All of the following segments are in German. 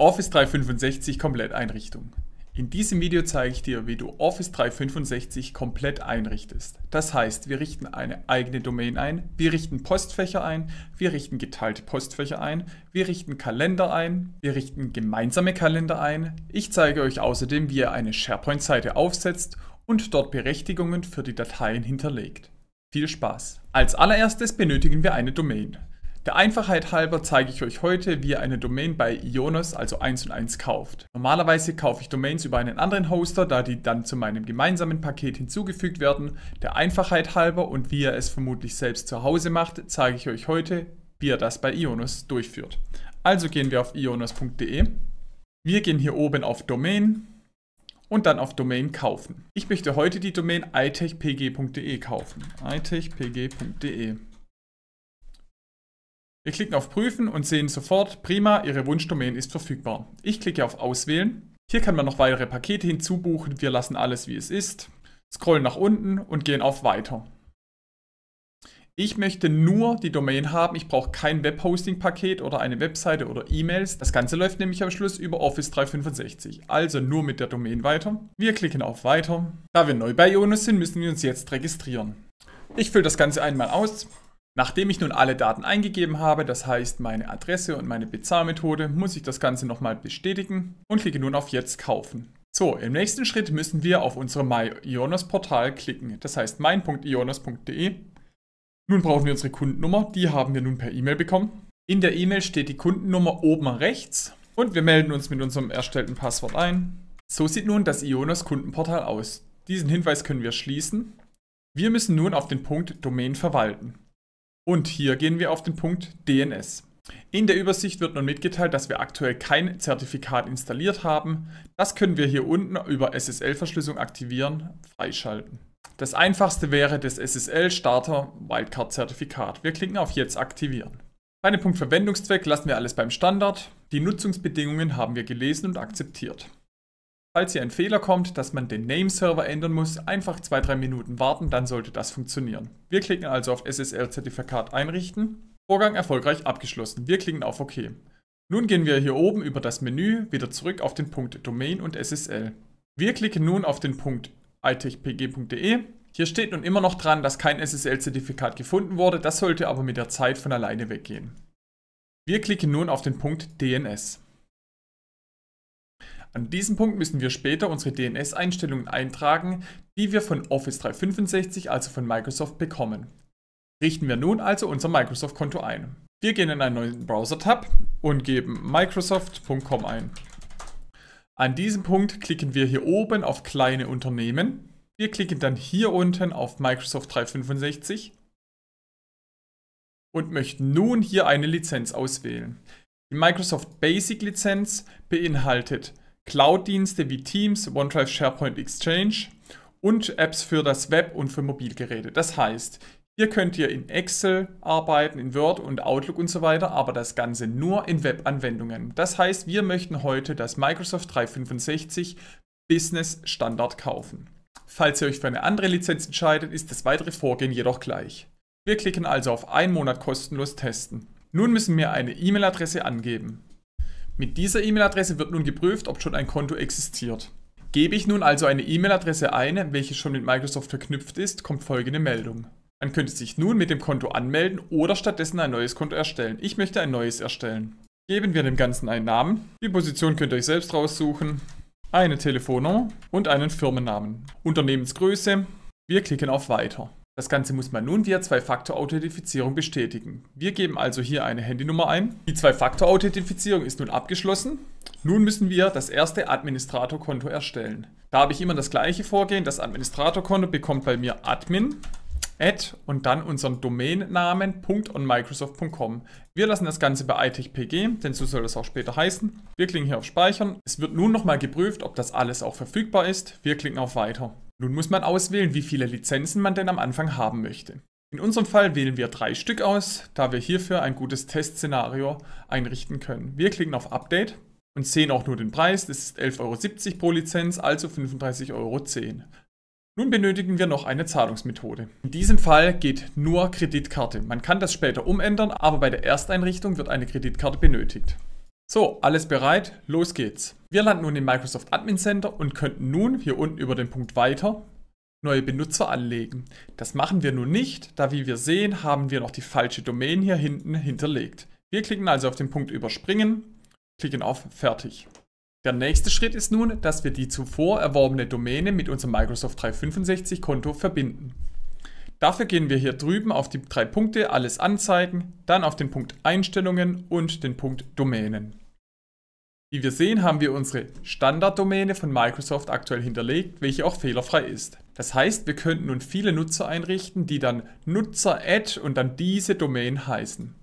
Office 365 komplett Einrichtung. In diesem Video zeige ich dir, wie du Office 365 komplett einrichtest. Das heißt, wir richten eine eigene Domain ein, wir richten Postfächer ein, wir richten geteilte Postfächer ein, wir richten Kalender ein, wir richten gemeinsame Kalender ein. Ich zeige euch außerdem, wie ihr eine SharePoint-Seite aufsetzt und dort Berechtigungen für die Dateien hinterlegt. Viel Spaß! Als allererstes benötigen wir eine Domain. Der Einfachheit halber zeige ich euch heute, wie ihr eine Domain bei Ionos, also 1 und 1, kauft. Normalerweise kaufe ich Domains über einen anderen Hoster, da die dann zu meinem gemeinsamen Paket hinzugefügt werden. Der Einfachheit halber und wie ihr es vermutlich selbst zu Hause macht, zeige ich euch heute, wie ihr das bei Ionos durchführt. Also gehen wir auf ionos.de. Wir gehen hier oben auf Domain und dann auf Domain kaufen. Ich möchte heute die Domain itechpg.de kaufen. itechpg.de wir klicken auf Prüfen und sehen sofort, prima, Ihre Wunschdomain ist verfügbar. Ich klicke auf Auswählen. Hier kann man noch weitere Pakete hinzubuchen. Wir lassen alles wie es ist, scrollen nach unten und gehen auf Weiter. Ich möchte nur die Domain haben, ich brauche kein Webhosting-Paket oder eine Webseite oder E-Mails. Das Ganze läuft nämlich am Schluss über Office 365, also nur mit der Domain weiter. Wir klicken auf Weiter. Da wir neu bei Ionos sind, müssen wir uns jetzt registrieren. Ich fülle das Ganze einmal aus. Nachdem ich nun alle Daten eingegeben habe, das heißt meine Adresse und meine Bezahlmethode, muss ich das Ganze nochmal bestätigen und klicke nun auf Jetzt kaufen. So, im nächsten Schritt müssen wir auf unser MyIonos-Portal klicken, das heißt mein.ionos.de. Nun brauchen wir unsere Kundennummer, die haben wir nun per E-Mail bekommen. In der E-Mail steht die Kundennummer oben rechts und wir melden uns mit unserem erstellten Passwort ein. So sieht nun das Ionos Kundenportal aus. Diesen Hinweis können wir schließen. Wir müssen nun auf den Punkt Domain verwalten. Und hier gehen wir auf den Punkt DNS. In der Übersicht wird nun mitgeteilt, dass wir aktuell kein Zertifikat installiert haben. Das können wir hier unten über SSL-Verschlüsselung aktivieren, freischalten. Das einfachste wäre das SSL Starter Wildcard Zertifikat. Wir klicken auf Jetzt aktivieren. Bei dem Punkt Verwendungszweck lassen wir alles beim Standard. Die Nutzungsbedingungen haben wir gelesen und akzeptiert. Falls hier ein Fehler kommt, dass man den Name-Server ändern muss, einfach 2-3 Minuten warten, dann sollte das funktionieren. Wir klicken also auf SSL-Zertifikat einrichten. Vorgang erfolgreich abgeschlossen. Wir klicken auf OK. Nun gehen wir hier oben über das Menü wieder zurück auf den Punkt Domain und SSL. Wir klicken nun auf den Punkt itechpg.de. Hier steht nun immer noch dran, dass kein SSL-Zertifikat gefunden wurde, das sollte aber mit der Zeit von alleine weggehen. Wir klicken nun auf den Punkt DNS. An diesem Punkt müssen wir später unsere DNS-Einstellungen eintragen, die wir von Office 365, also von Microsoft, bekommen. Richten wir nun also unser Microsoft-Konto ein. Wir gehen in einen neuen Browser-Tab und geben microsoft.com ein. An diesem Punkt klicken wir hier oben auf kleine Unternehmen. Wir klicken dann hier unten auf Microsoft 365 und möchten nun hier eine Lizenz auswählen. Die Microsoft Basic Lizenz beinhaltet Cloud-Dienste wie Teams, OneDrive, SharePoint, Exchange und Apps für das Web und für Mobilgeräte. Das heißt, hier könnt ihr in Excel arbeiten, in Word und Outlook und so weiter, aber das Ganze nur in Webanwendungen. Das heißt, wir möchten heute das Microsoft 365 Business Standard kaufen. Falls ihr euch für eine andere Lizenz entscheidet, ist das weitere Vorgehen jedoch gleich. Wir klicken also auf einen Monat kostenlos testen. Nun müssen wir eine E-Mail-Adresse angeben. Mit dieser E-Mail-Adresse wird nun geprüft, ob schon ein Konto existiert. Gebe ich nun also eine E-Mail-Adresse ein, welche schon mit Microsoft verknüpft ist, kommt folgende Meldung. Man könnte sich nun mit dem Konto anmelden oder stattdessen ein neues Konto erstellen. Ich möchte ein neues erstellen. Geben wir dem Ganzen einen Namen. Die Position könnt ihr euch selbst raussuchen. Eine Telefonnummer und einen Firmennamen. Unternehmensgröße. Wir klicken auf Weiter. Das Ganze muss man nun via Zwei-Faktor-Authentifizierung bestätigen. Wir geben also hier eine Handynummer ein. Die Zwei-Faktor-Authentifizierung ist nun abgeschlossen. Nun müssen wir das erste Administratorkonto erstellen. Da habe ich immer das gleiche Vorgehen. Das Administratorkonto bekommt bei mir Admin Add und dann unseren Domainnamen .onmicrosoft.com. Wir lassen das Ganze bei itechpg, denn so soll das auch später heißen. Wir klicken hier auf Speichern. Es wird nun nochmal geprüft, ob das alles auch verfügbar ist. Wir klicken auf Weiter. Nun muss man auswählen, wie viele Lizenzen man denn am Anfang haben möchte. In unserem Fall wählen wir drei Stück aus, da wir hierfür ein gutes Testszenario einrichten können. Wir klicken auf Update und sehen auch nur den Preis, das ist 11,70 Euro pro Lizenz, also 35,10 Euro. Nun benötigen wir noch eine Zahlungsmethode. In diesem Fall geht nur Kreditkarte. Man kann das später umändern, aber bei der Ersteinrichtung wird eine Kreditkarte benötigt. So, alles bereit, los geht's. Wir landen nun im Microsoft Admin Center und könnten nun hier unten über den Punkt Weiter neue Benutzer anlegen. Das machen wir nun nicht, da wie wir sehen, haben wir noch die falsche Domain hier hinten hinterlegt. Wir klicken also auf den Punkt Überspringen, klicken auf Fertig. Der nächste Schritt ist nun, dass wir die zuvor erworbene Domäne mit unserem Microsoft 365 Konto verbinden. Dafür gehen wir hier drüben auf die drei Punkte Alles anzeigen, dann auf den Punkt Einstellungen und den Punkt Domänen. Wie wir sehen, haben wir unsere Standarddomäne von Microsoft aktuell hinterlegt, welche auch fehlerfrei ist. Das heißt, wir könnten nun viele Nutzer einrichten, die dann Nutzer Add und dann diese Domain heißen.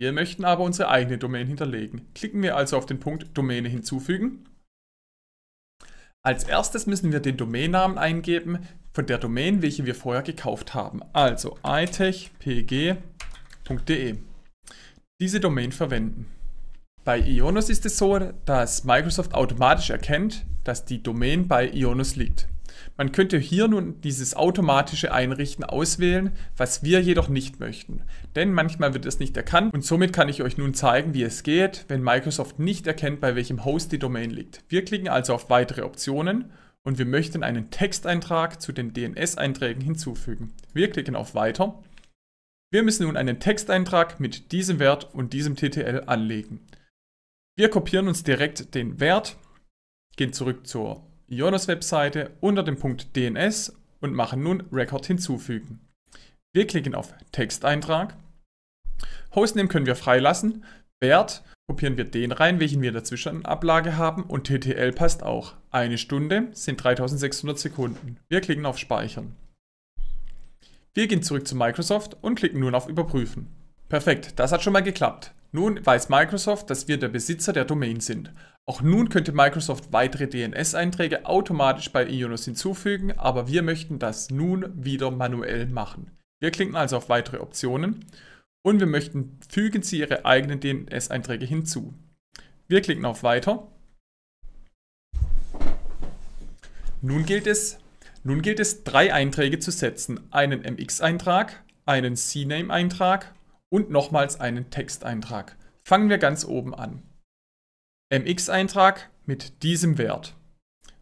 Wir möchten aber unsere eigene Domain hinterlegen. Klicken wir also auf den Punkt Domäne hinzufügen. Als erstes müssen wir den Domainnamen eingeben, von der Domain, welche wir vorher gekauft haben. Also itechpg.de. Diese Domain verwenden. Bei Ionos ist es so, dass Microsoft automatisch erkennt, dass die Domain bei Ionos liegt. Man könnte hier nun dieses automatische Einrichten auswählen, was wir jedoch nicht möchten. Denn manchmal wird es nicht erkannt und somit kann ich euch nun zeigen, wie es geht, wenn Microsoft nicht erkennt, bei welchem Host die Domain liegt. Wir klicken also auf weitere Optionen und wir möchten einen Texteintrag zu den DNS-Einträgen hinzufügen. Wir klicken auf Weiter. Wir müssen nun einen Texteintrag mit diesem Wert und diesem TTL anlegen. Wir kopieren uns direkt den Wert, gehen zurück zur jonas webseite unter dem Punkt DNS und machen nun Record hinzufügen. Wir klicken auf Texteintrag. Hostname können wir freilassen, Wert Kopieren wir den rein, welchen wir in der Zwischenablage haben und TTL passt auch. Eine Stunde sind 3600 Sekunden. Wir klicken auf Speichern. Wir gehen zurück zu Microsoft und klicken nun auf Überprüfen. Perfekt, das hat schon mal geklappt. Nun weiß Microsoft, dass wir der Besitzer der Domain sind. Auch nun könnte Microsoft weitere DNS-Einträge automatisch bei Ionos hinzufügen, aber wir möchten das nun wieder manuell machen. Wir klicken also auf weitere Optionen und wir möchten, fügen Sie Ihre eigenen DNS-Einträge hinzu. Wir klicken auf Weiter. Nun gilt es, nun gilt es drei Einträge zu setzen. Einen MX-Eintrag, einen CNAME-Eintrag und nochmals einen Texteintrag. Fangen wir ganz oben an. MX-Eintrag mit diesem Wert.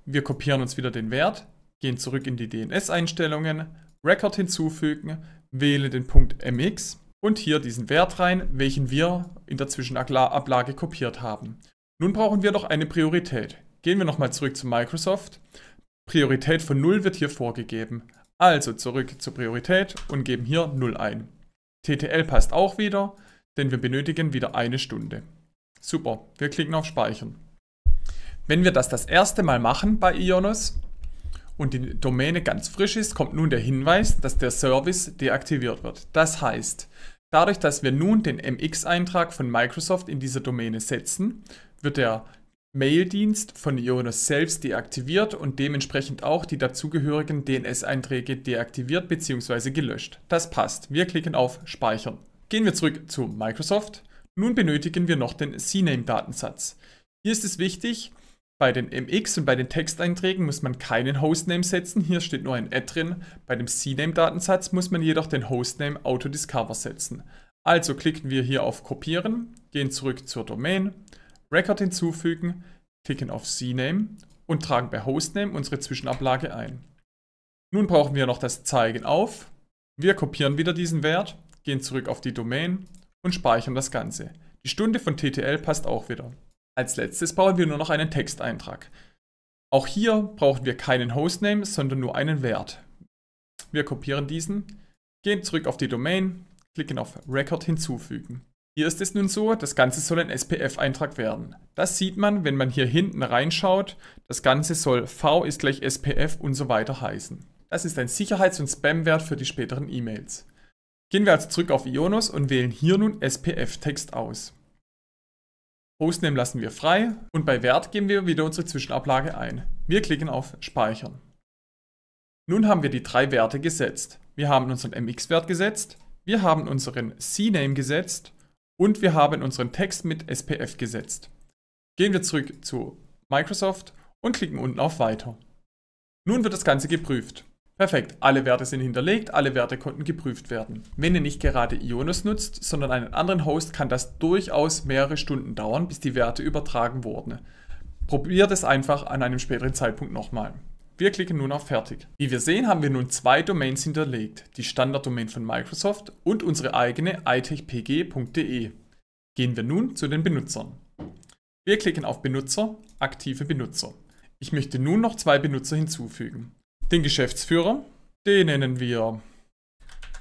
Wir kopieren uns wieder den Wert, gehen zurück in die DNS-Einstellungen, Record hinzufügen, wählen den Punkt MX und hier diesen Wert rein, welchen wir in der Zwischenablage kopiert haben. Nun brauchen wir noch eine Priorität. Gehen wir nochmal zurück zu Microsoft. Priorität von 0 wird hier vorgegeben. Also zurück zur Priorität und geben hier 0 ein. TTL passt auch wieder, denn wir benötigen wieder eine Stunde. Super, wir klicken auf Speichern. Wenn wir das das erste Mal machen bei Ionos, und die Domäne ganz frisch ist, kommt nun der Hinweis, dass der Service deaktiviert wird. Das heißt, dadurch, dass wir nun den MX-Eintrag von Microsoft in dieser Domäne setzen, wird der Mail-Dienst von Jonas selbst deaktiviert und dementsprechend auch die dazugehörigen DNS-Einträge deaktiviert bzw. gelöscht. Das passt. Wir klicken auf Speichern. Gehen wir zurück zu Microsoft. Nun benötigen wir noch den CNAME-Datensatz. Hier ist es wichtig, bei den MX und bei den Texteinträgen muss man keinen Hostname setzen, hier steht nur ein Ad drin. Bei dem CNAME-Datensatz muss man jedoch den Hostname Autodiscover setzen. Also klicken wir hier auf Kopieren, gehen zurück zur Domain, Record hinzufügen, klicken auf CNAME und tragen bei Hostname unsere Zwischenablage ein. Nun brauchen wir noch das Zeigen auf. Wir kopieren wieder diesen Wert, gehen zurück auf die Domain und speichern das Ganze. Die Stunde von TTL passt auch wieder. Als letztes bauen wir nur noch einen Texteintrag. Auch hier brauchen wir keinen Hostname, sondern nur einen Wert. Wir kopieren diesen, gehen zurück auf die Domain, klicken auf Record hinzufügen. Hier ist es nun so, das Ganze soll ein SPF-Eintrag werden. Das sieht man, wenn man hier hinten reinschaut. Das Ganze soll V ist gleich SPF und so weiter heißen. Das ist ein Sicherheits- und Spam-Wert für die späteren E-Mails. Gehen wir also zurück auf Ionos und wählen hier nun SPF-Text aus. Hostname lassen wir frei und bei Wert geben wir wieder unsere Zwischenablage ein. Wir klicken auf Speichern. Nun haben wir die drei Werte gesetzt. Wir haben unseren MX-Wert gesetzt, wir haben unseren CNAME gesetzt und wir haben unseren Text mit SPF gesetzt. Gehen wir zurück zu Microsoft und klicken unten auf Weiter. Nun wird das Ganze geprüft. Perfekt, alle Werte sind hinterlegt, alle Werte konnten geprüft werden. Wenn ihr nicht gerade Ionos nutzt, sondern einen anderen Host, kann das durchaus mehrere Stunden dauern, bis die Werte übertragen wurden. Probiert es einfach an einem späteren Zeitpunkt nochmal. Wir klicken nun auf Fertig. Wie wir sehen, haben wir nun zwei Domains hinterlegt, die Standarddomain von Microsoft und unsere eigene itechpg.de. Gehen wir nun zu den Benutzern. Wir klicken auf Benutzer, aktive Benutzer. Ich möchte nun noch zwei Benutzer hinzufügen den Geschäftsführer. Den nennen wir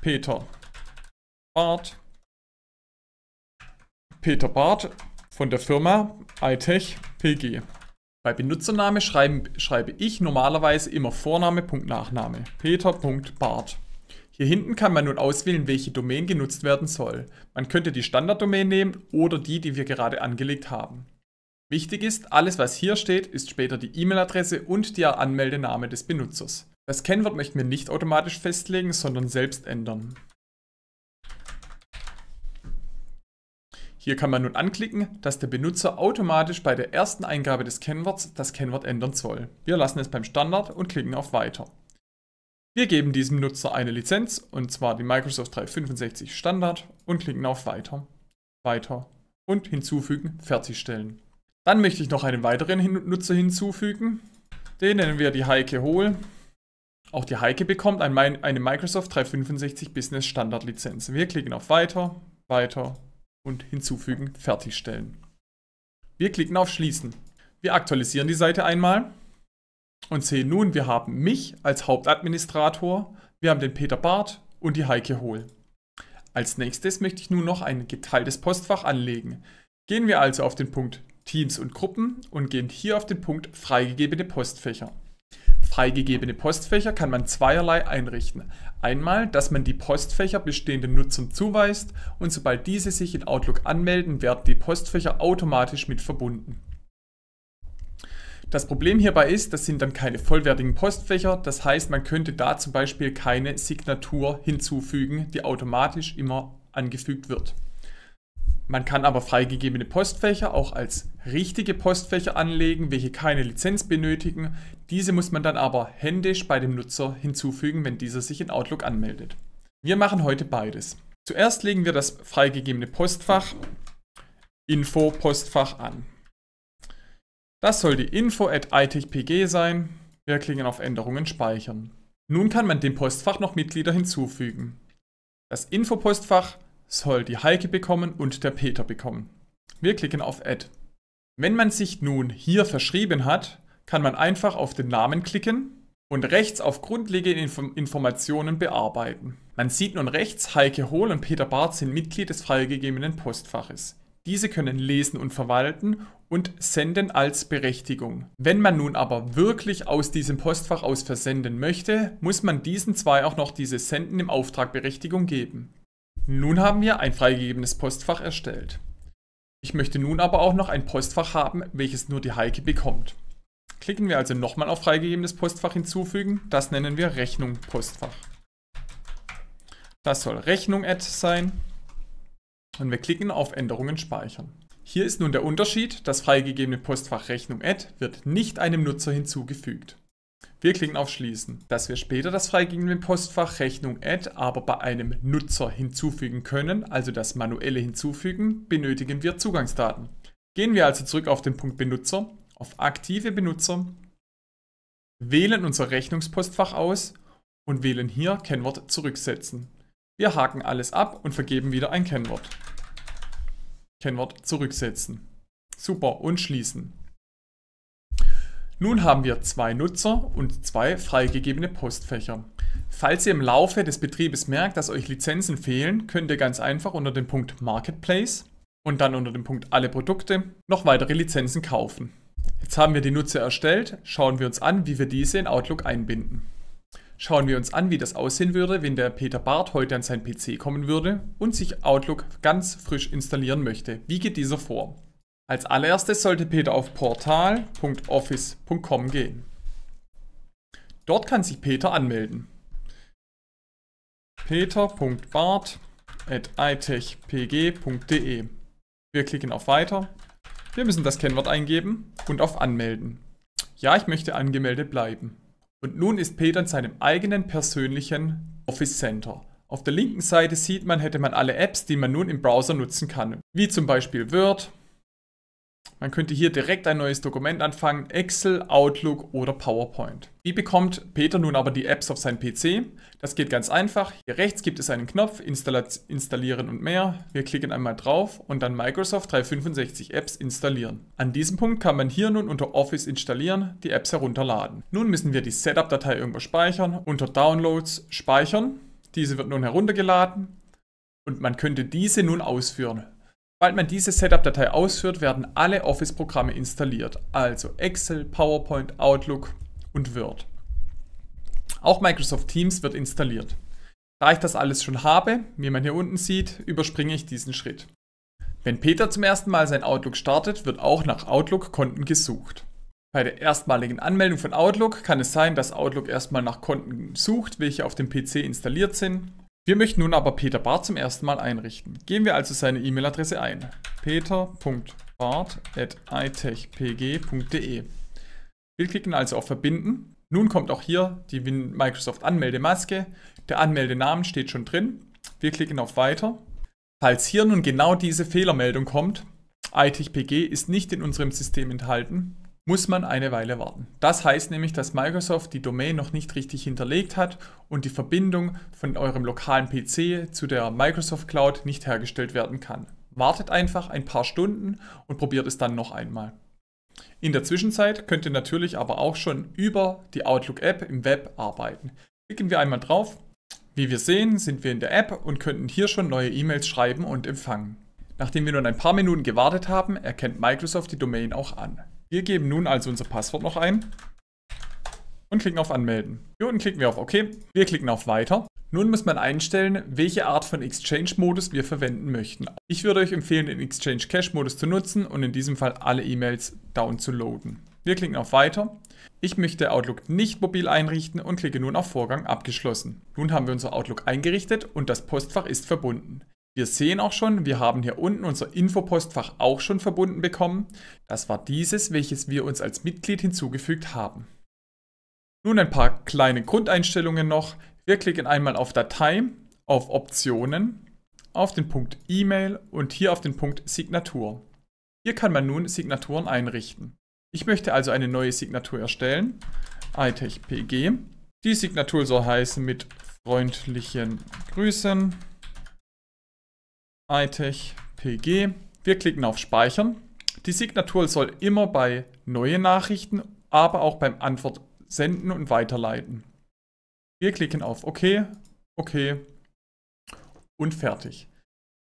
Peter Barth. Peter Barth von der Firma iTech PG. Bei Benutzername schreiben, schreibe ich normalerweise immer Vorname, Punkt, Nachname. Peter Barth. Hier hinten kann man nun auswählen, welche Domain genutzt werden soll. Man könnte die Standarddomain nehmen oder die, die wir gerade angelegt haben. Wichtig ist, alles was hier steht, ist später die E-Mail-Adresse und der Anmeldename des Benutzers. Das Kennwort möchten wir nicht automatisch festlegen, sondern selbst ändern. Hier kann man nun anklicken, dass der Benutzer automatisch bei der ersten Eingabe des Kennworts das Kennwort ändern soll. Wir lassen es beim Standard und klicken auf Weiter. Wir geben diesem Nutzer eine Lizenz, und zwar die Microsoft 365 Standard, und klicken auf Weiter, Weiter und hinzufügen, fertigstellen. Dann möchte ich noch einen weiteren Hin Nutzer hinzufügen. Den nennen wir die Heike Hohl. Auch die Heike bekommt ein, eine Microsoft 365 Business Standard Lizenz. Wir klicken auf Weiter, Weiter und Hinzufügen, Fertigstellen. Wir klicken auf Schließen. Wir aktualisieren die Seite einmal und sehen nun, wir haben mich als Hauptadministrator, wir haben den Peter Barth und die Heike Hohl. Als nächstes möchte ich nun noch ein geteiltes Postfach anlegen. Gehen wir also auf den Punkt Teams und Gruppen und gehen hier auf den Punkt freigegebene Postfächer. Freigegebene Postfächer kann man zweierlei einrichten. Einmal, dass man die Postfächer bestehenden Nutzern zuweist und sobald diese sich in Outlook anmelden, werden die Postfächer automatisch mit verbunden. Das Problem hierbei ist, das sind dann keine vollwertigen Postfächer, das heißt man könnte da zum Beispiel keine Signatur hinzufügen, die automatisch immer angefügt wird. Man kann aber freigegebene Postfächer auch als richtige Postfächer anlegen, welche keine Lizenz benötigen. Diese muss man dann aber händisch bei dem Nutzer hinzufügen, wenn dieser sich in Outlook anmeldet. Wir machen heute beides. Zuerst legen wir das freigegebene Postfach Info Postfach an. Das soll die info at itechpg sein. Wir klicken auf Änderungen speichern. Nun kann man dem Postfach noch Mitglieder hinzufügen. Das Info-Postfach soll die Heike bekommen und der Peter bekommen. Wir klicken auf Add. Wenn man sich nun hier verschrieben hat, kann man einfach auf den Namen klicken und rechts auf grundlegende Inform Informationen bearbeiten. Man sieht nun rechts, Heike Hohl und Peter Barth sind Mitglied des freigegebenen Postfaches. Diese können lesen und verwalten und senden als Berechtigung. Wenn man nun aber wirklich aus diesem Postfach aus versenden möchte, muss man diesen zwei auch noch diese Senden im Auftrag Berechtigung geben. Nun haben wir ein freigegebenes Postfach erstellt. Ich möchte nun aber auch noch ein Postfach haben, welches nur die Heike bekommt. Klicken wir also nochmal auf freigegebenes Postfach hinzufügen. Das nennen wir Rechnung Postfach. Das soll Rechnung Add sein. Und wir klicken auf Änderungen speichern. Hier ist nun der Unterschied, das freigegebene Postfach Rechnung Add wird nicht einem Nutzer hinzugefügt. Wir klicken auf Schließen. Dass wir später das freigegebene Postfach Rechnung Add aber bei einem Nutzer hinzufügen können, also das manuelle Hinzufügen, benötigen wir Zugangsdaten. Gehen wir also zurück auf den Punkt Benutzer, auf aktive Benutzer, wählen unser Rechnungspostfach aus und wählen hier Kennwort zurücksetzen. Wir haken alles ab und vergeben wieder ein Kennwort. Kennwort zurücksetzen. Super und schließen. Nun haben wir zwei Nutzer und zwei freigegebene Postfächer. Falls ihr im Laufe des Betriebes merkt, dass euch Lizenzen fehlen, könnt ihr ganz einfach unter dem Punkt Marketplace und dann unter dem Punkt Alle Produkte noch weitere Lizenzen kaufen. Jetzt haben wir die Nutzer erstellt, schauen wir uns an, wie wir diese in Outlook einbinden. Schauen wir uns an, wie das aussehen würde, wenn der Peter Barth heute an seinen PC kommen würde und sich Outlook ganz frisch installieren möchte. Wie geht dieser vor? Als allererstes sollte Peter auf portal.office.com gehen. Dort kann sich Peter anmelden. peter.bart.itechpg.de Wir klicken auf Weiter. Wir müssen das Kennwort eingeben und auf Anmelden. Ja, ich möchte angemeldet bleiben. Und nun ist Peter in seinem eigenen persönlichen Office Center. Auf der linken Seite sieht man, hätte man alle Apps, die man nun im Browser nutzen kann, wie zum Beispiel Word, man könnte hier direkt ein neues Dokument anfangen, Excel, Outlook oder PowerPoint. Wie bekommt Peter nun aber die Apps auf seinen PC? Das geht ganz einfach. Hier rechts gibt es einen Knopf, installieren und mehr. Wir klicken einmal drauf und dann Microsoft 365 Apps installieren. An diesem Punkt kann man hier nun unter Office installieren, die Apps herunterladen. Nun müssen wir die Setup-Datei irgendwo speichern, unter Downloads speichern. Diese wird nun heruntergeladen und man könnte diese nun ausführen. Sobald man diese Setup-Datei ausführt, werden alle Office-Programme installiert, also Excel, PowerPoint, Outlook und Word. Auch Microsoft Teams wird installiert. Da ich das alles schon habe, wie man hier unten sieht, überspringe ich diesen Schritt. Wenn Peter zum ersten Mal sein Outlook startet, wird auch nach Outlook-Konten gesucht. Bei der erstmaligen Anmeldung von Outlook kann es sein, dass Outlook erstmal nach Konten sucht, welche auf dem PC installiert sind. Wir möchten nun aber Peter Bart zum ersten Mal einrichten. Geben wir also seine E-Mail-Adresse ein. peter.bart.itechpg.de Wir klicken also auf Verbinden. Nun kommt auch hier die Microsoft Anmeldemaske. Der Anmeldenamen steht schon drin. Wir klicken auf Weiter. Falls hier nun genau diese Fehlermeldung kommt, ITPG ist nicht in unserem System enthalten, muss man eine Weile warten. Das heißt nämlich, dass Microsoft die Domain noch nicht richtig hinterlegt hat und die Verbindung von eurem lokalen PC zu der Microsoft Cloud nicht hergestellt werden kann. Wartet einfach ein paar Stunden und probiert es dann noch einmal. In der Zwischenzeit könnt ihr natürlich aber auch schon über die Outlook-App im Web arbeiten. Klicken wir einmal drauf. Wie wir sehen, sind wir in der App und könnten hier schon neue E-Mails schreiben und empfangen. Nachdem wir nun ein paar Minuten gewartet haben, erkennt Microsoft die Domain auch an. Wir geben nun also unser Passwort noch ein und klicken auf Anmelden. Hier unten klicken wir auf OK. Wir klicken auf Weiter. Nun muss man einstellen, welche Art von Exchange-Modus wir verwenden möchten. Ich würde euch empfehlen, den Exchange Cache-Modus zu nutzen und in diesem Fall alle E-Mails down zu loaden. Wir klicken auf Weiter. Ich möchte Outlook nicht mobil einrichten und klicke nun auf Vorgang abgeschlossen. Nun haben wir unser Outlook eingerichtet und das Postfach ist verbunden. Wir sehen auch schon, wir haben hier unten unser Infopostfach auch schon verbunden bekommen. Das war dieses, welches wir uns als Mitglied hinzugefügt haben. Nun ein paar kleine Grundeinstellungen noch. Wir klicken einmal auf Datei, auf Optionen, auf den Punkt E-Mail und hier auf den Punkt Signatur. Hier kann man nun Signaturen einrichten. Ich möchte also eine neue Signatur erstellen, itech.pg. Die Signatur soll heißen mit freundlichen Grüßen itech pg. Wir klicken auf Speichern. Die Signatur soll immer bei neuen Nachrichten, aber auch beim Antwort senden und weiterleiten. Wir klicken auf OK, OK und fertig.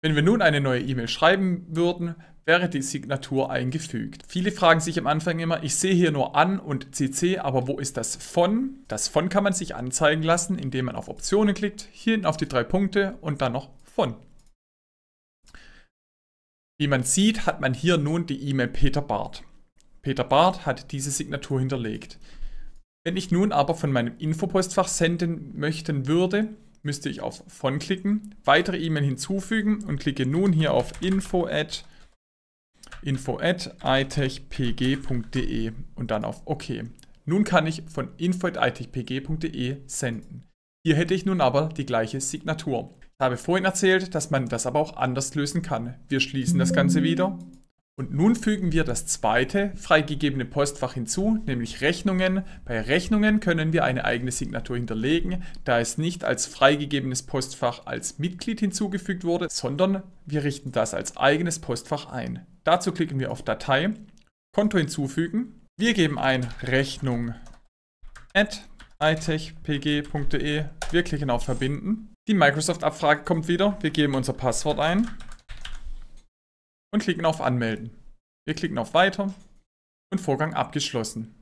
Wenn wir nun eine neue E-Mail schreiben würden, wäre die Signatur eingefügt. Viele fragen sich am Anfang immer, ich sehe hier nur an und CC, aber wo ist das von? Das von kann man sich anzeigen lassen, indem man auf Optionen klickt, hier hinten auf die drei Punkte und dann noch von. Wie man sieht, hat man hier nun die E-Mail Peter Barth. Peter Barth hat diese Signatur hinterlegt. Wenn ich nun aber von meinem Infopostfach senden möchten würde, müsste ich auf von klicken, weitere E-Mail hinzufügen und klicke nun hier auf info at, info at itechpg.de und dann auf OK. Nun kann ich von info at itechpg.de senden. Hier hätte ich nun aber die gleiche Signatur. Ich habe vorhin erzählt, dass man das aber auch anders lösen kann. Wir schließen das Ganze wieder. Und nun fügen wir das zweite freigegebene Postfach hinzu, nämlich Rechnungen. Bei Rechnungen können wir eine eigene Signatur hinterlegen, da es nicht als freigegebenes Postfach als Mitglied hinzugefügt wurde, sondern wir richten das als eigenes Postfach ein. Dazu klicken wir auf Datei, Konto hinzufügen. Wir geben ein Rechnung at itechpg.de. Wir klicken auf Verbinden. Die Microsoft-Abfrage kommt wieder. Wir geben unser Passwort ein und klicken auf Anmelden. Wir klicken auf Weiter und Vorgang abgeschlossen.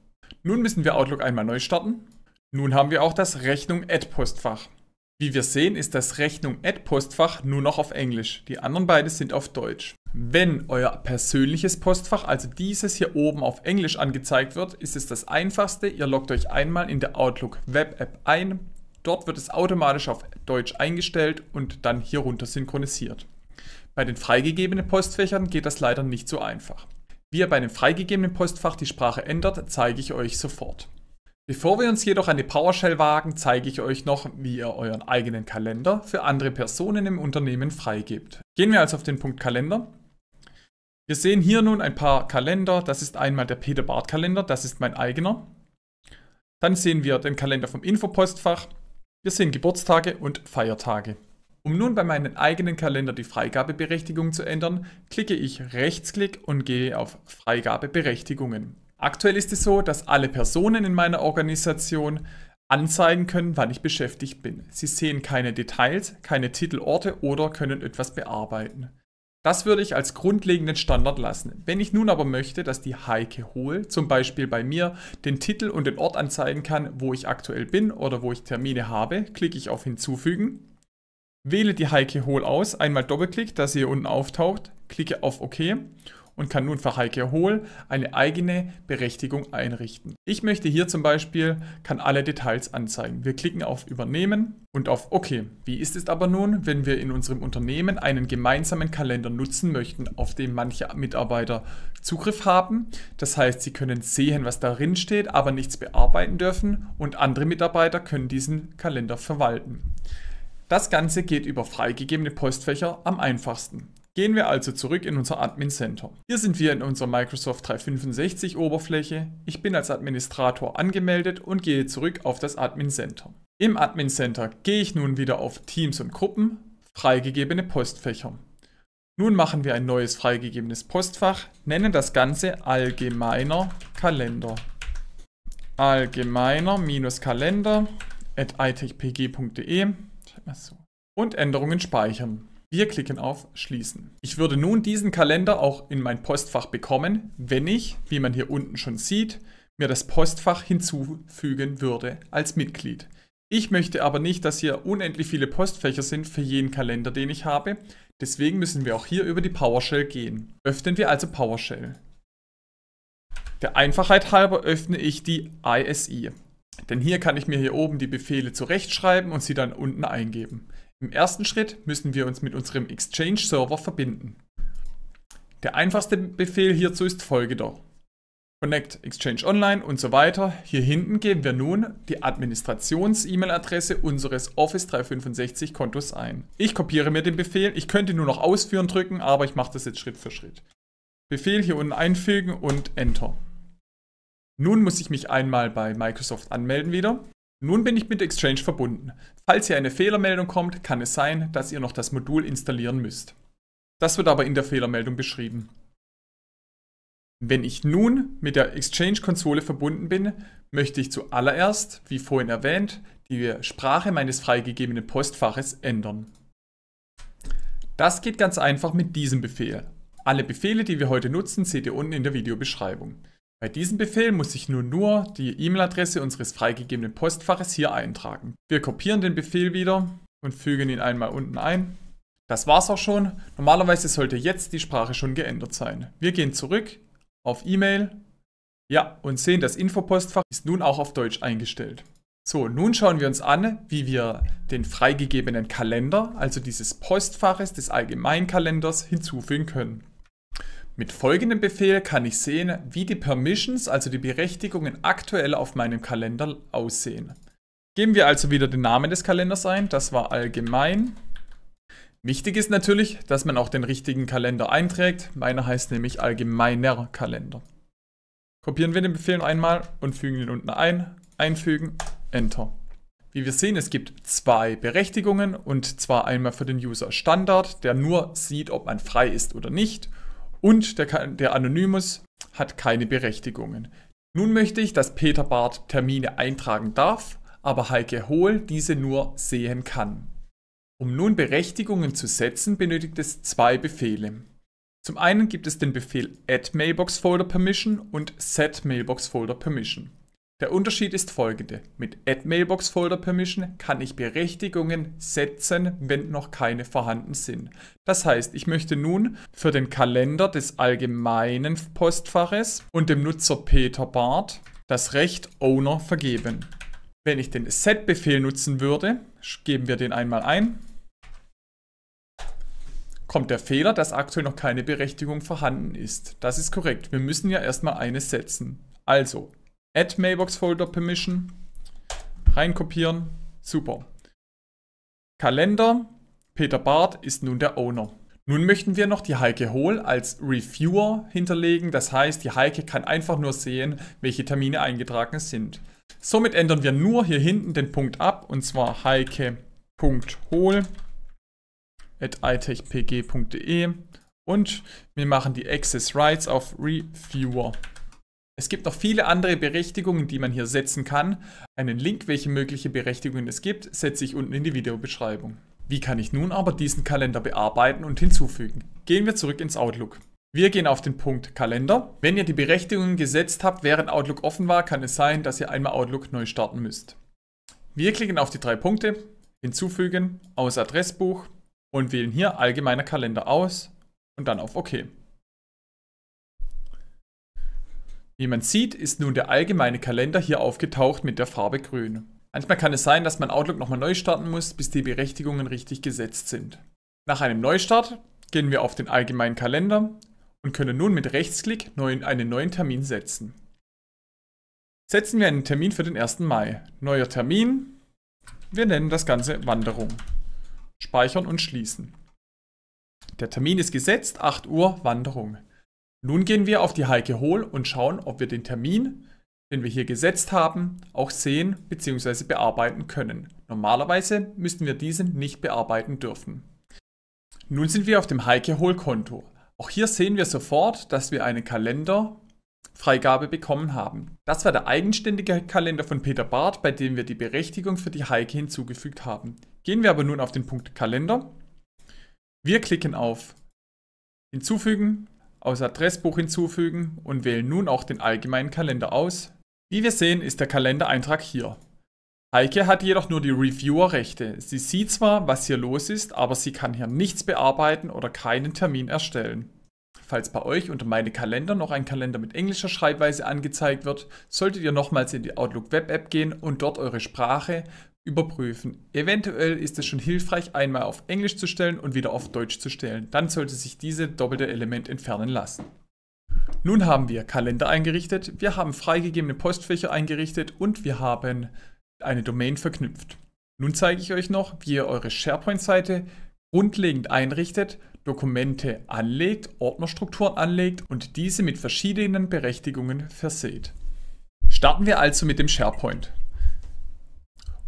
Nun müssen wir Outlook einmal neu starten. Nun haben wir auch das Rechnung-Ad-Postfach. Wie wir sehen, ist das Rechnung-Ad-Postfach nur noch auf Englisch. Die anderen beiden sind auf Deutsch. Wenn euer persönliches Postfach, also dieses hier oben auf Englisch angezeigt wird, ist es das einfachste. Ihr loggt euch einmal in der Outlook Web App ein, Dort wird es automatisch auf Deutsch eingestellt und dann hier runter synchronisiert. Bei den freigegebenen Postfächern geht das leider nicht so einfach. Wie ihr bei einem freigegebenen Postfach die Sprache ändert, zeige ich euch sofort. Bevor wir uns jedoch an die PowerShell wagen, zeige ich euch noch, wie ihr euren eigenen Kalender für andere Personen im Unternehmen freigebt. Gehen wir also auf den Punkt Kalender. Wir sehen hier nun ein paar Kalender. Das ist einmal der Peter Barth Kalender, das ist mein eigener. Dann sehen wir den Kalender vom Infopostfach. Wir sehen Geburtstage und Feiertage. Um nun bei meinem eigenen Kalender die Freigabeberechtigung zu ändern, klicke ich Rechtsklick und gehe auf Freigabeberechtigungen. Aktuell ist es so, dass alle Personen in meiner Organisation anzeigen können, wann ich beschäftigt bin. Sie sehen keine Details, keine Titelorte oder können etwas bearbeiten. Das würde ich als grundlegenden Standard lassen. Wenn ich nun aber möchte, dass die Heike Hohl zum Beispiel bei mir den Titel und den Ort anzeigen kann, wo ich aktuell bin oder wo ich Termine habe, klicke ich auf Hinzufügen, wähle die Heike Hohl aus, einmal Doppelklick, dass sie hier unten auftaucht, klicke auf OK und kann nun für Heike Hohl eine eigene Berechtigung einrichten. Ich möchte hier zum Beispiel, kann alle Details anzeigen. Wir klicken auf Übernehmen und auf OK. Wie ist es aber nun, wenn wir in unserem Unternehmen einen gemeinsamen Kalender nutzen möchten, auf dem manche Mitarbeiter Zugriff haben? Das heißt, sie können sehen, was darin steht, aber nichts bearbeiten dürfen und andere Mitarbeiter können diesen Kalender verwalten. Das Ganze geht über freigegebene Postfächer am einfachsten. Gehen wir also zurück in unser Admin Center. Hier sind wir in unserer Microsoft 365 Oberfläche. Ich bin als Administrator angemeldet und gehe zurück auf das Admin Center. Im Admin Center gehe ich nun wieder auf Teams und Gruppen, freigegebene Postfächer. Nun machen wir ein neues freigegebenes Postfach, nennen das Ganze allgemeiner Kalender. Allgemeiner-Kalender at itechpg.de und Änderungen speichern. Wir klicken auf Schließen. Ich würde nun diesen Kalender auch in mein Postfach bekommen, wenn ich, wie man hier unten schon sieht, mir das Postfach hinzufügen würde als Mitglied. Ich möchte aber nicht, dass hier unendlich viele Postfächer sind für jeden Kalender, den ich habe. Deswegen müssen wir auch hier über die PowerShell gehen. Öffnen wir also PowerShell. Der Einfachheit halber öffne ich die ISI. Denn hier kann ich mir hier oben die Befehle zurechtschreiben und sie dann unten eingeben. Im ersten Schritt müssen wir uns mit unserem Exchange-Server verbinden. Der einfachste Befehl hierzu ist folgender. Connect Exchange Online und so weiter. Hier hinten geben wir nun die Administrations-E-Mail-Adresse unseres Office 365 Kontos ein. Ich kopiere mir den Befehl. Ich könnte nur noch ausführen drücken, aber ich mache das jetzt Schritt für Schritt. Befehl hier unten einfügen und Enter. Nun muss ich mich einmal bei Microsoft anmelden wieder. Nun bin ich mit Exchange verbunden. Falls hier eine Fehlermeldung kommt, kann es sein, dass ihr noch das Modul installieren müsst. Das wird aber in der Fehlermeldung beschrieben. Wenn ich nun mit der Exchange-Konsole verbunden bin, möchte ich zuallererst, wie vorhin erwähnt, die Sprache meines freigegebenen Postfaches ändern. Das geht ganz einfach mit diesem Befehl. Alle Befehle, die wir heute nutzen, seht ihr unten in der Videobeschreibung. Bei diesem Befehl muss ich nun nur die E-Mail-Adresse unseres freigegebenen Postfaches hier eintragen. Wir kopieren den Befehl wieder und fügen ihn einmal unten ein. Das war's auch schon. Normalerweise sollte jetzt die Sprache schon geändert sein. Wir gehen zurück auf E-Mail. Ja, und sehen, das Infopostfach ist nun auch auf Deutsch eingestellt. So, nun schauen wir uns an, wie wir den freigegebenen Kalender, also dieses Postfaches des Allgemeinkalenders, hinzufügen können. Mit folgendem Befehl kann ich sehen, wie die Permissions, also die Berechtigungen aktuell auf meinem Kalender aussehen. Geben wir also wieder den Namen des Kalenders ein, das war allgemein. Wichtig ist natürlich, dass man auch den richtigen Kalender einträgt. Meiner heißt nämlich allgemeiner Kalender. Kopieren wir den Befehl einmal und fügen ihn unten ein. Einfügen, Enter. Wie wir sehen, es gibt zwei Berechtigungen und zwar einmal für den User Standard, der nur sieht, ob man frei ist oder nicht und der, der Anonymous hat keine Berechtigungen. Nun möchte ich, dass Peter Barth Termine eintragen darf, aber Heike Hohl diese nur sehen kann. Um nun Berechtigungen zu setzen, benötigt es zwei Befehle. Zum einen gibt es den Befehl add mailbox folder permission und set mailbox folder permission. Der Unterschied ist folgende. Mit Add Mailbox Folder Permission kann ich Berechtigungen setzen, wenn noch keine vorhanden sind. Das heißt, ich möchte nun für den Kalender des allgemeinen Postfaches und dem Nutzer Peter Barth das Recht Owner vergeben. Wenn ich den Set-Befehl nutzen würde, geben wir den einmal ein, kommt der Fehler, dass aktuell noch keine Berechtigung vorhanden ist. Das ist korrekt. Wir müssen ja erstmal eine setzen. Also, Add Mailbox Folder Permission. Reinkopieren. Super. Kalender. Peter Barth ist nun der Owner. Nun möchten wir noch die Heike Hohl als Reviewer hinterlegen. Das heißt, die Heike kann einfach nur sehen, welche Termine eingetragen sind. Somit ändern wir nur hier hinten den Punkt ab und zwar heike.hohl at itechpg.de und wir machen die Access Rights auf Reviewer es gibt noch viele andere Berechtigungen, die man hier setzen kann. Einen Link, welche mögliche Berechtigungen es gibt, setze ich unten in die Videobeschreibung. Wie kann ich nun aber diesen Kalender bearbeiten und hinzufügen? Gehen wir zurück ins Outlook. Wir gehen auf den Punkt Kalender. Wenn ihr die Berechtigungen gesetzt habt, während Outlook offen war, kann es sein, dass ihr einmal Outlook neu starten müsst. Wir klicken auf die drei Punkte, hinzufügen, aus Adressbuch und wählen hier allgemeiner Kalender aus und dann auf OK. Wie man sieht, ist nun der allgemeine Kalender hier aufgetaucht mit der Farbe grün. Manchmal kann es sein, dass man Outlook nochmal neu starten muss, bis die Berechtigungen richtig gesetzt sind. Nach einem Neustart gehen wir auf den allgemeinen Kalender und können nun mit Rechtsklick einen neuen Termin setzen. Setzen wir einen Termin für den 1. Mai. Neuer Termin. Wir nennen das Ganze Wanderung. Speichern und schließen. Der Termin ist gesetzt, 8 Uhr Wanderung. Nun gehen wir auf die Heike Hohl und schauen, ob wir den Termin, den wir hier gesetzt haben, auch sehen bzw. bearbeiten können. Normalerweise müssten wir diesen nicht bearbeiten dürfen. Nun sind wir auf dem Heike Hohl Konto. Auch hier sehen wir sofort, dass wir eine Kalenderfreigabe bekommen haben. Das war der eigenständige Kalender von Peter Barth, bei dem wir die Berechtigung für die Heike hinzugefügt haben. Gehen wir aber nun auf den Punkt Kalender. Wir klicken auf Hinzufügen aus Adressbuch hinzufügen und wählen nun auch den allgemeinen Kalender aus. Wie wir sehen, ist der Kalendereintrag hier. Heike hat jedoch nur die Reviewer-Rechte. Sie sieht zwar, was hier los ist, aber sie kann hier nichts bearbeiten oder keinen Termin erstellen. Falls bei euch unter meine Kalender noch ein Kalender mit englischer Schreibweise angezeigt wird, solltet ihr nochmals in die Outlook Web App gehen und dort eure Sprache überprüfen. Eventuell ist es schon hilfreich, einmal auf Englisch zu stellen und wieder auf Deutsch zu stellen. Dann sollte sich diese doppelte Element entfernen lassen. Nun haben wir Kalender eingerichtet, wir haben freigegebene Postfächer eingerichtet und wir haben eine Domain verknüpft. Nun zeige ich euch noch, wie ihr eure SharePoint-Seite grundlegend einrichtet, Dokumente anlegt, Ordnerstrukturen anlegt und diese mit verschiedenen Berechtigungen verseht. Starten wir also mit dem SharePoint.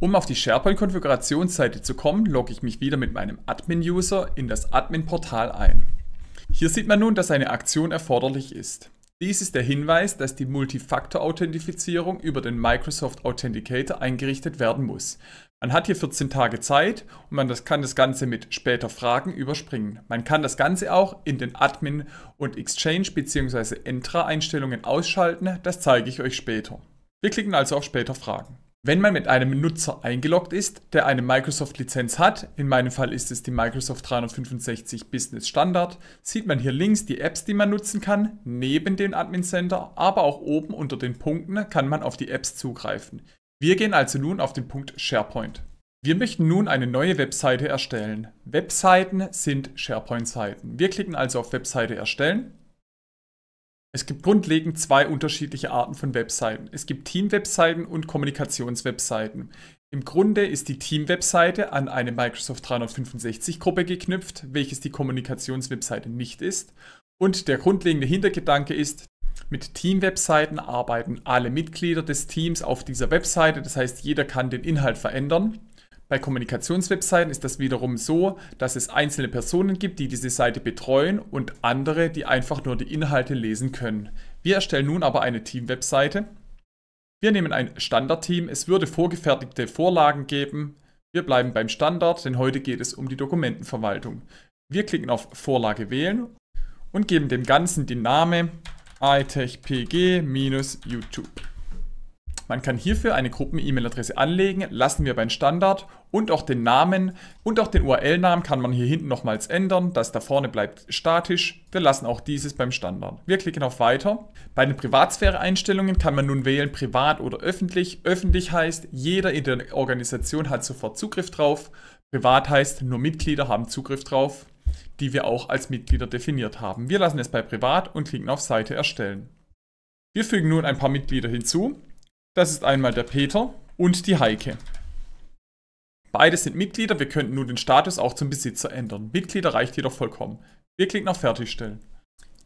Um auf die SharePoint-Konfigurationsseite zu kommen, logge ich mich wieder mit meinem Admin-User in das Admin-Portal ein. Hier sieht man nun, dass eine Aktion erforderlich ist. Dies ist der Hinweis, dass die Multifaktor-Authentifizierung über den Microsoft Authenticator eingerichtet werden muss. Man hat hier 14 Tage Zeit und man das kann das Ganze mit später Fragen überspringen. Man kann das Ganze auch in den Admin- und Exchange- bzw. Entra-Einstellungen ausschalten, das zeige ich euch später. Wir klicken also auf später Fragen. Wenn man mit einem Nutzer eingeloggt ist, der eine Microsoft-Lizenz hat, in meinem Fall ist es die Microsoft 365 Business Standard, sieht man hier links die Apps, die man nutzen kann, neben dem Admin Center, aber auch oben unter den Punkten kann man auf die Apps zugreifen. Wir gehen also nun auf den Punkt SharePoint. Wir möchten nun eine neue Webseite erstellen. Webseiten sind SharePoint-Seiten. Wir klicken also auf Webseite erstellen es gibt grundlegend zwei unterschiedliche Arten von Webseiten. Es gibt Team-Webseiten und Kommunikationswebseiten. Im Grunde ist die Team-Webseite an eine Microsoft 365-Gruppe geknüpft, welches die Kommunikationswebseite nicht ist. Und der grundlegende Hintergedanke ist, mit Team-Webseiten arbeiten alle Mitglieder des Teams auf dieser Webseite, das heißt jeder kann den Inhalt verändern. Bei Kommunikationswebseiten ist das wiederum so, dass es einzelne Personen gibt, die diese Seite betreuen und andere, die einfach nur die Inhalte lesen können. Wir erstellen nun aber eine Team-Webseite. Wir nehmen ein Standard-Team. Es würde vorgefertigte Vorlagen geben. Wir bleiben beim Standard, denn heute geht es um die Dokumentenverwaltung. Wir klicken auf Vorlage wählen und geben dem Ganzen den Namen itechpg-youtube. Man kann hierfür eine Gruppen-E-Mail-Adresse anlegen, lassen wir beim Standard und auch den Namen und auch den URL-Namen kann man hier hinten nochmals ändern. Das da vorne bleibt statisch. Wir lassen auch dieses beim Standard. Wir klicken auf Weiter. Bei den Privatsphäre-Einstellungen kann man nun wählen Privat oder Öffentlich. Öffentlich heißt, jeder in der Organisation hat sofort Zugriff drauf. Privat heißt, nur Mitglieder haben Zugriff drauf, die wir auch als Mitglieder definiert haben. Wir lassen es bei Privat und klicken auf Seite erstellen. Wir fügen nun ein paar Mitglieder hinzu. Das ist einmal der Peter und die Heike. Beide sind Mitglieder, wir könnten nun den Status auch zum Besitzer ändern. Mitglieder reicht jedoch vollkommen. Wir klicken auf Fertigstellen.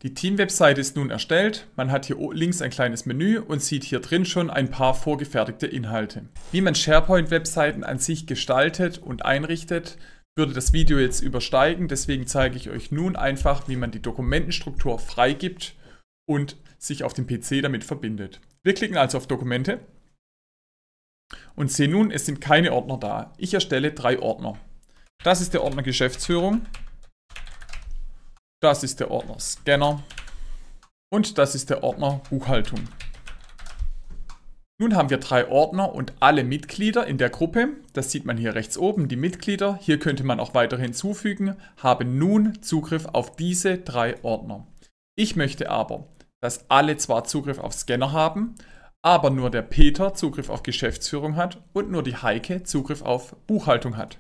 Die Team-Webseite ist nun erstellt, man hat hier links ein kleines Menü und sieht hier drin schon ein paar vorgefertigte Inhalte. Wie man SharePoint-Webseiten an sich gestaltet und einrichtet, würde das Video jetzt übersteigen, deswegen zeige ich euch nun einfach, wie man die Dokumentenstruktur freigibt und sich auf dem PC damit verbindet. Wir klicken also auf Dokumente und sehen nun, es sind keine Ordner da. Ich erstelle drei Ordner. Das ist der Ordner Geschäftsführung, das ist der Ordner Scanner und das ist der Ordner Buchhaltung. Nun haben wir drei Ordner und alle Mitglieder in der Gruppe, das sieht man hier rechts oben, die Mitglieder, hier könnte man auch weitere hinzufügen, haben nun Zugriff auf diese drei Ordner. Ich möchte aber, dass alle zwar Zugriff auf Scanner haben, aber nur der Peter Zugriff auf Geschäftsführung hat und nur die Heike Zugriff auf Buchhaltung hat.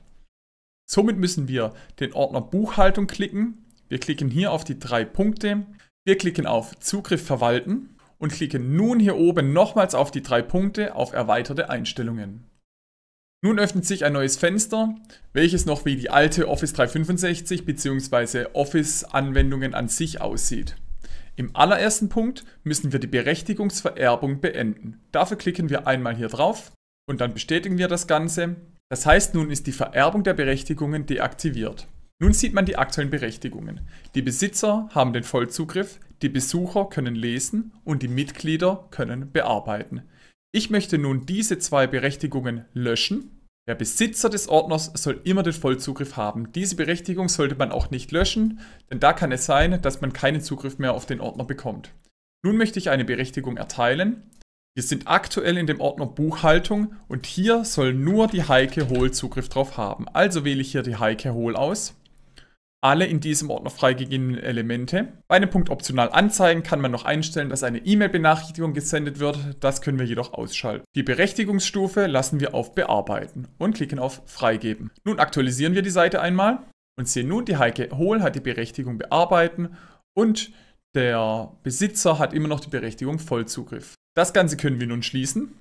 Somit müssen wir den Ordner Buchhaltung klicken. Wir klicken hier auf die drei Punkte. Wir klicken auf Zugriff verwalten und klicken nun hier oben nochmals auf die drei Punkte auf erweiterte Einstellungen. Nun öffnet sich ein neues Fenster, welches noch wie die alte Office 365 bzw. Office-Anwendungen an sich aussieht. Im allerersten Punkt müssen wir die Berechtigungsvererbung beenden. Dafür klicken wir einmal hier drauf und dann bestätigen wir das Ganze. Das heißt, nun ist die Vererbung der Berechtigungen deaktiviert. Nun sieht man die aktuellen Berechtigungen. Die Besitzer haben den Vollzugriff, die Besucher können lesen und die Mitglieder können bearbeiten. Ich möchte nun diese zwei Berechtigungen löschen der Besitzer des Ordners soll immer den Vollzugriff haben. Diese Berechtigung sollte man auch nicht löschen, denn da kann es sein, dass man keinen Zugriff mehr auf den Ordner bekommt. Nun möchte ich eine Berechtigung erteilen. Wir sind aktuell in dem Ordner Buchhaltung und hier soll nur die Heike Hohl Zugriff drauf haben. Also wähle ich hier die Heike Hohl aus alle in diesem Ordner freigegebenen Elemente. Bei einem Punkt optional anzeigen kann man noch einstellen, dass eine E-Mail-Benachrichtigung gesendet wird. Das können wir jedoch ausschalten. Die Berechtigungsstufe lassen wir auf Bearbeiten und klicken auf Freigeben. Nun aktualisieren wir die Seite einmal und sehen nun, die Heike Hohl hat die Berechtigung bearbeiten und der Besitzer hat immer noch die Berechtigung Vollzugriff. Das Ganze können wir nun schließen.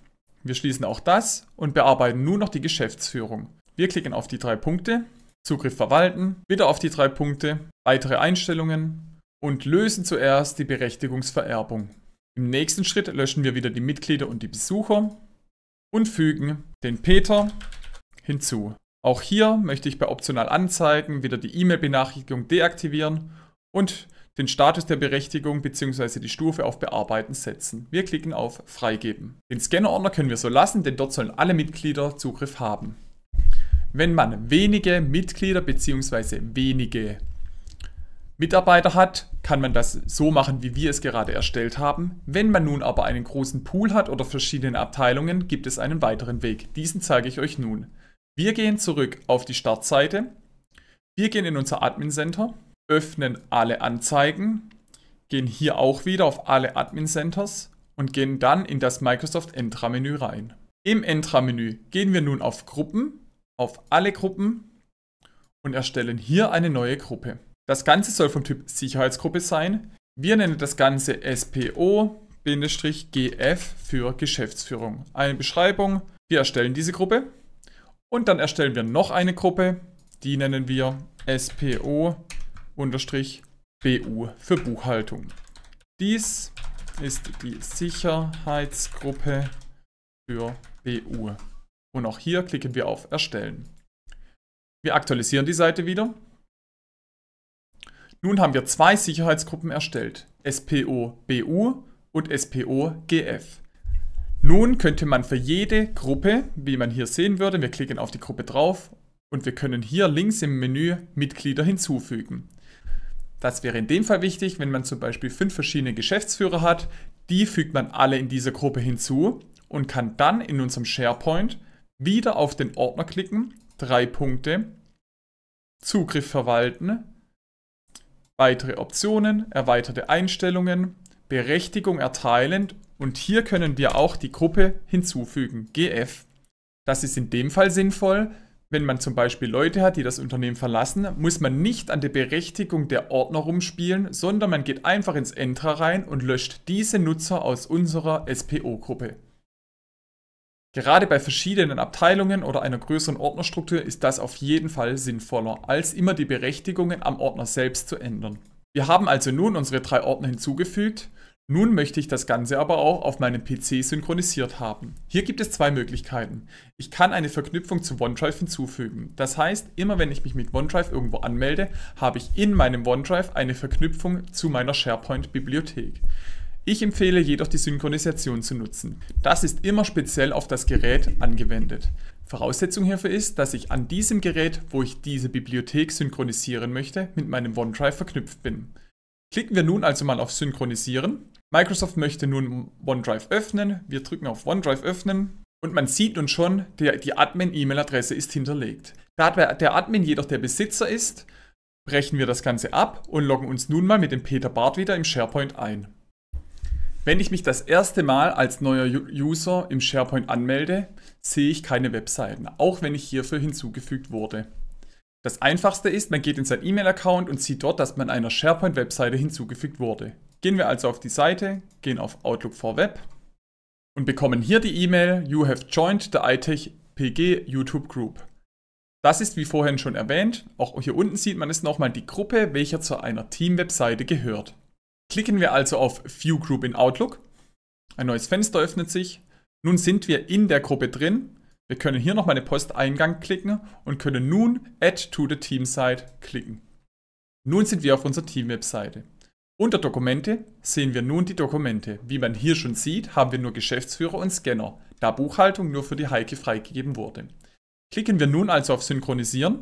Wir schließen auch das und bearbeiten nun noch die Geschäftsführung. Wir klicken auf die drei Punkte Zugriff verwalten, wieder auf die drei Punkte, weitere Einstellungen und lösen zuerst die Berechtigungsvererbung. Im nächsten Schritt löschen wir wieder die Mitglieder und die Besucher und fügen den Peter hinzu. Auch hier möchte ich bei optional anzeigen wieder die E-Mail-Benachrichtigung deaktivieren und den Status der Berechtigung bzw. die Stufe auf Bearbeiten setzen. Wir klicken auf Freigeben. Den Scanner-Ordner können wir so lassen, denn dort sollen alle Mitglieder Zugriff haben wenn man wenige Mitglieder bzw. wenige Mitarbeiter hat, kann man das so machen, wie wir es gerade erstellt haben. Wenn man nun aber einen großen Pool hat oder verschiedene Abteilungen, gibt es einen weiteren Weg. Diesen zeige ich euch nun. Wir gehen zurück auf die Startseite. Wir gehen in unser Admin Center, öffnen alle Anzeigen, gehen hier auch wieder auf alle Admin Centers und gehen dann in das Microsoft Entra Menü rein. Im Entra Menü gehen wir nun auf Gruppen auf alle Gruppen und erstellen hier eine neue Gruppe. Das Ganze soll vom Typ Sicherheitsgruppe sein. Wir nennen das Ganze SPO-GF für Geschäftsführung. Eine Beschreibung. Wir erstellen diese Gruppe und dann erstellen wir noch eine Gruppe. Die nennen wir SPO-BU für Buchhaltung. Dies ist die Sicherheitsgruppe für BU. Und auch hier klicken wir auf Erstellen. Wir aktualisieren die Seite wieder. Nun haben wir zwei Sicherheitsgruppen erstellt, SPO-BU und SPO-GF. Nun könnte man für jede Gruppe, wie man hier sehen würde, wir klicken auf die Gruppe drauf und wir können hier links im Menü Mitglieder hinzufügen. Das wäre in dem Fall wichtig, wenn man zum Beispiel fünf verschiedene Geschäftsführer hat, die fügt man alle in dieser Gruppe hinzu und kann dann in unserem SharePoint wieder auf den Ordner klicken, drei Punkte, Zugriff verwalten, weitere Optionen, erweiterte Einstellungen, Berechtigung erteilen und hier können wir auch die Gruppe hinzufügen, GF. Das ist in dem Fall sinnvoll, wenn man zum Beispiel Leute hat, die das Unternehmen verlassen, muss man nicht an der Berechtigung der Ordner rumspielen, sondern man geht einfach ins Entra rein und löscht diese Nutzer aus unserer SPO-Gruppe. Gerade bei verschiedenen Abteilungen oder einer größeren Ordnerstruktur ist das auf jeden Fall sinnvoller, als immer die Berechtigungen am Ordner selbst zu ändern. Wir haben also nun unsere drei Ordner hinzugefügt. Nun möchte ich das Ganze aber auch auf meinem PC synchronisiert haben. Hier gibt es zwei Möglichkeiten. Ich kann eine Verknüpfung zu OneDrive hinzufügen. Das heißt, immer wenn ich mich mit OneDrive irgendwo anmelde, habe ich in meinem OneDrive eine Verknüpfung zu meiner SharePoint-Bibliothek. Ich empfehle jedoch die Synchronisation zu nutzen. Das ist immer speziell auf das Gerät angewendet. Voraussetzung hierfür ist, dass ich an diesem Gerät, wo ich diese Bibliothek synchronisieren möchte, mit meinem OneDrive verknüpft bin. Klicken wir nun also mal auf Synchronisieren. Microsoft möchte nun OneDrive öffnen. Wir drücken auf OneDrive öffnen und man sieht nun schon, der, die Admin-E-Mail-Adresse ist hinterlegt. Da der Admin jedoch der Besitzer ist, brechen wir das Ganze ab und loggen uns nun mal mit dem Peter Barth wieder im SharePoint ein. Wenn ich mich das erste Mal als neuer User im SharePoint anmelde, sehe ich keine Webseiten, auch wenn ich hierfür hinzugefügt wurde. Das einfachste ist, man geht in sein E-Mail-Account und sieht dort, dass man einer SharePoint-Webseite hinzugefügt wurde. Gehen wir also auf die Seite, gehen auf Outlook for Web und bekommen hier die E-Mail You have joined the iTech PG YouTube Group. Das ist wie vorhin schon erwähnt, auch hier unten sieht man es nochmal die Gruppe, welche zu einer Team-Webseite gehört. Klicken wir also auf View Group in Outlook. Ein neues Fenster öffnet sich. Nun sind wir in der Gruppe drin. Wir können hier nochmal den Posteingang klicken und können nun Add to the Team Site klicken. Nun sind wir auf unserer Team-Webseite. Unter Dokumente sehen wir nun die Dokumente. Wie man hier schon sieht, haben wir nur Geschäftsführer und Scanner, da Buchhaltung nur für die Heike freigegeben wurde. Klicken wir nun also auf Synchronisieren,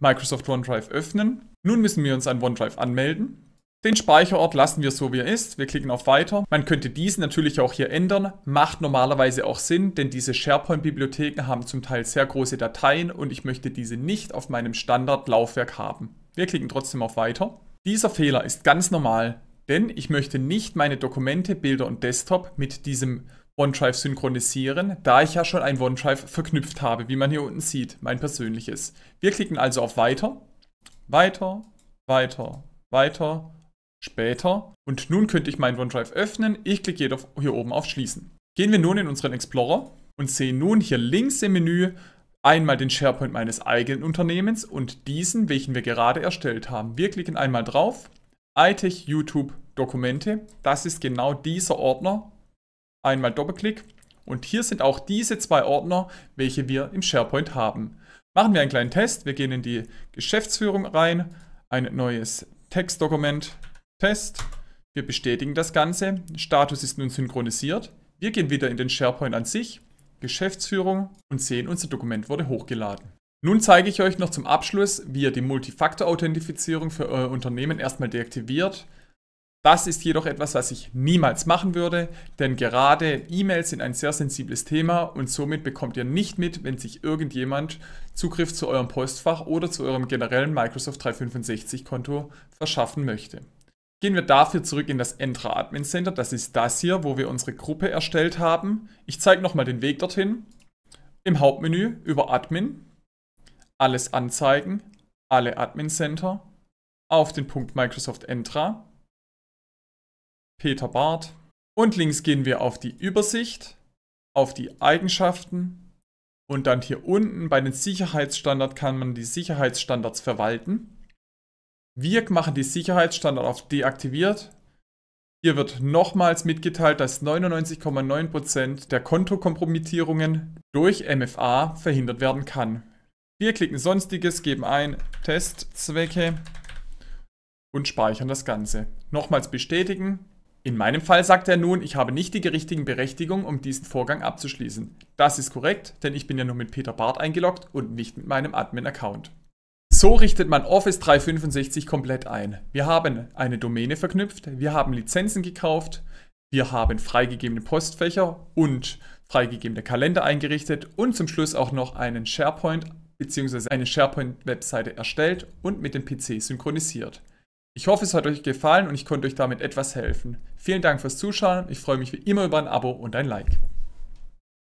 Microsoft OneDrive öffnen. Nun müssen wir uns an OneDrive anmelden. Den Speicherort lassen wir so wie er ist. Wir klicken auf Weiter. Man könnte diesen natürlich auch hier ändern. Macht normalerweise auch Sinn, denn diese SharePoint-Bibliotheken haben zum Teil sehr große Dateien und ich möchte diese nicht auf meinem Standardlaufwerk haben. Wir klicken trotzdem auf Weiter. Dieser Fehler ist ganz normal, denn ich möchte nicht meine Dokumente, Bilder und Desktop mit diesem OneDrive synchronisieren, da ich ja schon ein OneDrive verknüpft habe, wie man hier unten sieht, mein persönliches. Wir klicken also auf Weiter, Weiter, Weiter, Weiter später. Und nun könnte ich meinen OneDrive öffnen. Ich klicke jedoch hier oben auf Schließen. Gehen wir nun in unseren Explorer und sehen nun hier links im Menü einmal den SharePoint meines eigenen Unternehmens und diesen, welchen wir gerade erstellt haben. Wir klicken einmal drauf, iTech YouTube Dokumente. Das ist genau dieser Ordner. Einmal Doppelklick. Und hier sind auch diese zwei Ordner, welche wir im SharePoint haben. Machen wir einen kleinen Test. Wir gehen in die Geschäftsführung rein, ein neues Textdokument Test. Wir bestätigen das Ganze. Status ist nun synchronisiert. Wir gehen wieder in den SharePoint an sich, Geschäftsführung und sehen, unser Dokument wurde hochgeladen. Nun zeige ich euch noch zum Abschluss, wie ihr die Multifaktor-Authentifizierung für euer Unternehmen erstmal deaktiviert. Das ist jedoch etwas, was ich niemals machen würde, denn gerade E-Mails sind ein sehr sensibles Thema und somit bekommt ihr nicht mit, wenn sich irgendjemand Zugriff zu eurem Postfach oder zu eurem generellen Microsoft 365-Konto verschaffen möchte. Gehen wir dafür zurück in das Entra Admin Center. Das ist das hier, wo wir unsere Gruppe erstellt haben. Ich zeige nochmal den Weg dorthin. Im Hauptmenü über Admin. Alles anzeigen. Alle Admin Center. Auf den Punkt Microsoft Entra. Peter Barth. Und links gehen wir auf die Übersicht, auf die Eigenschaften und dann hier unten bei den Sicherheitsstandards kann man die Sicherheitsstandards verwalten. Wir machen die Sicherheitsstandard auf deaktiviert. Hier wird nochmals mitgeteilt, dass 99,9% der Kontokompromittierungen durch MFA verhindert werden kann. Wir klicken Sonstiges, geben ein Testzwecke und speichern das Ganze. Nochmals bestätigen. In meinem Fall sagt er nun, ich habe nicht die richtigen Berechtigungen, um diesen Vorgang abzuschließen. Das ist korrekt, denn ich bin ja nur mit Peter Barth eingeloggt und nicht mit meinem Admin-Account. So richtet man Office 365 komplett ein. Wir haben eine Domäne verknüpft, wir haben Lizenzen gekauft, wir haben freigegebene Postfächer und freigegebene Kalender eingerichtet und zum Schluss auch noch einen SharePoint bzw. eine SharePoint-Webseite erstellt und mit dem PC synchronisiert. Ich hoffe, es hat euch gefallen und ich konnte euch damit etwas helfen. Vielen Dank fürs Zuschauen. Ich freue mich wie immer über ein Abo und ein Like.